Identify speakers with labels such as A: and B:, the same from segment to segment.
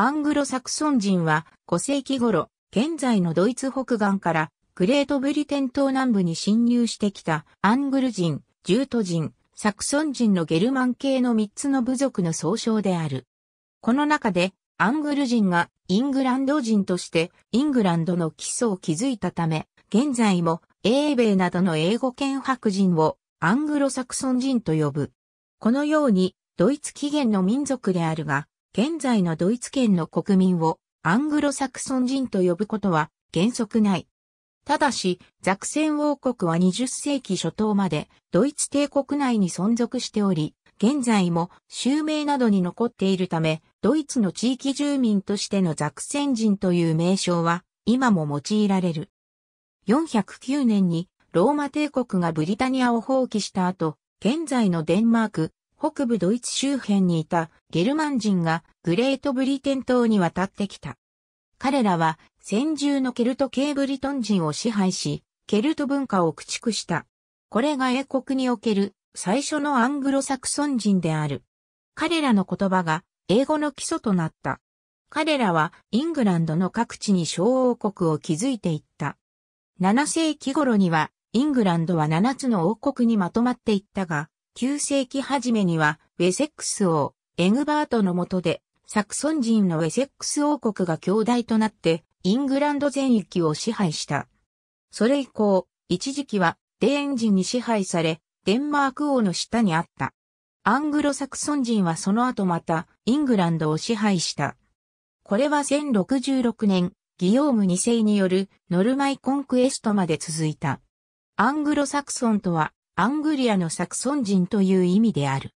A: アングロサクソン人は5世紀頃、現在のドイツ北岸からグレートブリテン島南部に侵入してきたアングル人、ジュート人、サクソン人のゲルマン系の3つの部族の総称である。この中でアングル人がイングランド人としてイングランドの基礎を築いたため、現在も英米などの英語圏白人をアングロサクソン人と呼ぶ。このようにドイツ起源の民族であるが、現在のドイツ圏の国民をアングロサクソン人と呼ぶことは原則ない。ただし、ザクセン王国は20世紀初頭までドイツ帝国内に存続しており、現在も襲名などに残っているため、ドイツの地域住民としてのザクセン人という名称は今も用いられる。409年にローマ帝国がブリタニアを放棄した後、現在のデンマーク、北部ドイツ周辺にいたゲルマン人がグレートブリテン島に渡ってきた。彼らは先住のケルト系ブリトン人を支配し、ケルト文化を駆逐した。これが英国における最初のアングロサクソン人である。彼らの言葉が英語の基礎となった。彼らはイングランドの各地に小王国を築いていった。7世紀頃にはイングランドは7つの王国にまとまっていったが、9世紀初めには、ウェセックス王、エグバートの下で、サクソン人のウェセックス王国が兄弟となって、イングランド全域を支配した。それ以降、一時期は、デーン人に支配され、デンマーク王の下にあった。アングロサクソン人はその後また、イングランドを支配した。これは1066年、ギヨーム2世によるノルマイコンクエストまで続いた。アングロサクソンとは、アングリアのサクソン人という意味である。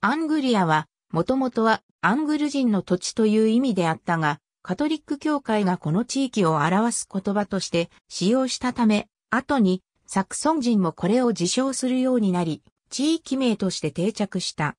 A: アングリアは、もともとはアングル人の土地という意味であったが、カトリック教会がこの地域を表す言葉として使用したため、後にサクソン人もこれを自称するようになり、地域名として定着した。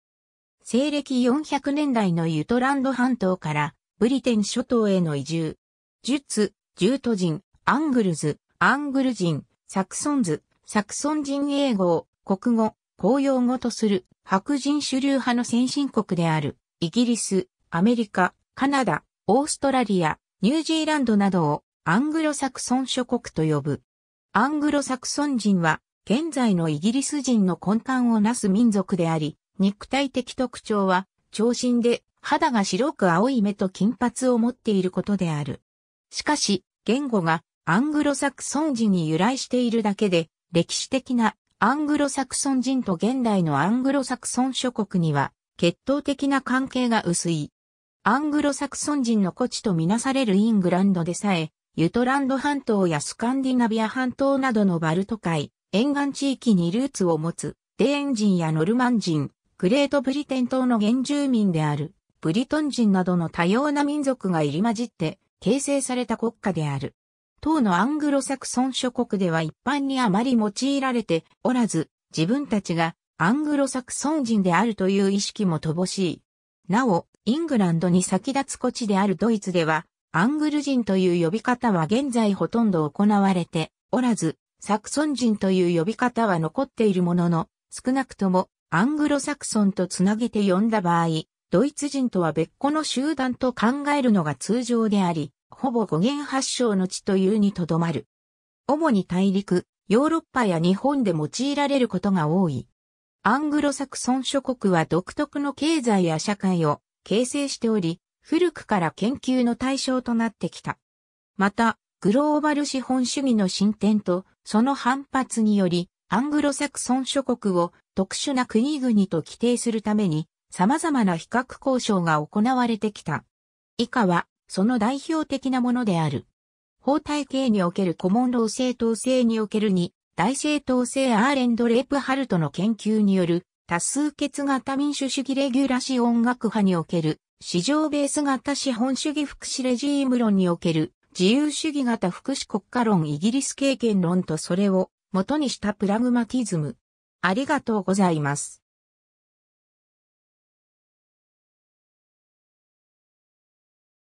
A: 西暦400年代のユトランド半島からブリテン諸島への移住、ジュッツ、ジュート人、アングルズ、アングル人、サクソンズ、サクソン人英語を国語、公用語とする白人主流派の先進国であるイギリス、アメリカ、カナダ、オーストラリア、ニュージーランドなどをアングロサクソン諸国と呼ぶ。アングロサクソン人は現在のイギリス人の根幹をなす民族であり、肉体的特徴は長身で肌が白く青い目と金髪を持っていることである。しかし、言語がアングロサクソン人に由来しているだけで、歴史的なアングロサクソン人と現代のアングロサクソン諸国には血統的な関係が薄い。アングロサクソン人の古地とみなされるイングランドでさえ、ユトランド半島やスカンディナビア半島などのバルト海、沿岸地域にルーツを持つ、デーン人やノルマン人、グレートブリテン島の原住民である、ブリトン人などの多様な民族が入り混じって、形成された国家である。当のアングロサクソン諸国では一般にあまり用いられておらず、自分たちがアングロサクソン人であるという意識も乏しい。なお、イングランドに先立つこ地であるドイツでは、アングル人という呼び方は現在ほとんど行われておらず、サクソン人という呼び方は残っているものの、少なくともアングロサクソンとつなげて呼んだ場合、ドイツ人とは別個の集団と考えるのが通常であり、ほぼ語源発祥の地というにとどまる。主に大陸、ヨーロッパや日本で用いられることが多い。アングロサクソン諸国は独特の経済や社会を形成しており、古くから研究の対象となってきた。また、グローバル資本主義の進展とその反発により、アングロサクソン諸国を特殊な国々と規定するために、様々な比較交渉が行われてきた。以下は、その代表的なものである。法体系におけるコモンロー正当性におけるに、大正当性アーレンド・レープハルトの研究による多数決型民主主義レギュラシー音楽派における市場ベース型資本主義福祉レジーム論における自由主義型福祉国家論イギリス経験論とそれを元にしたプラグマティズム。ありがとうございます。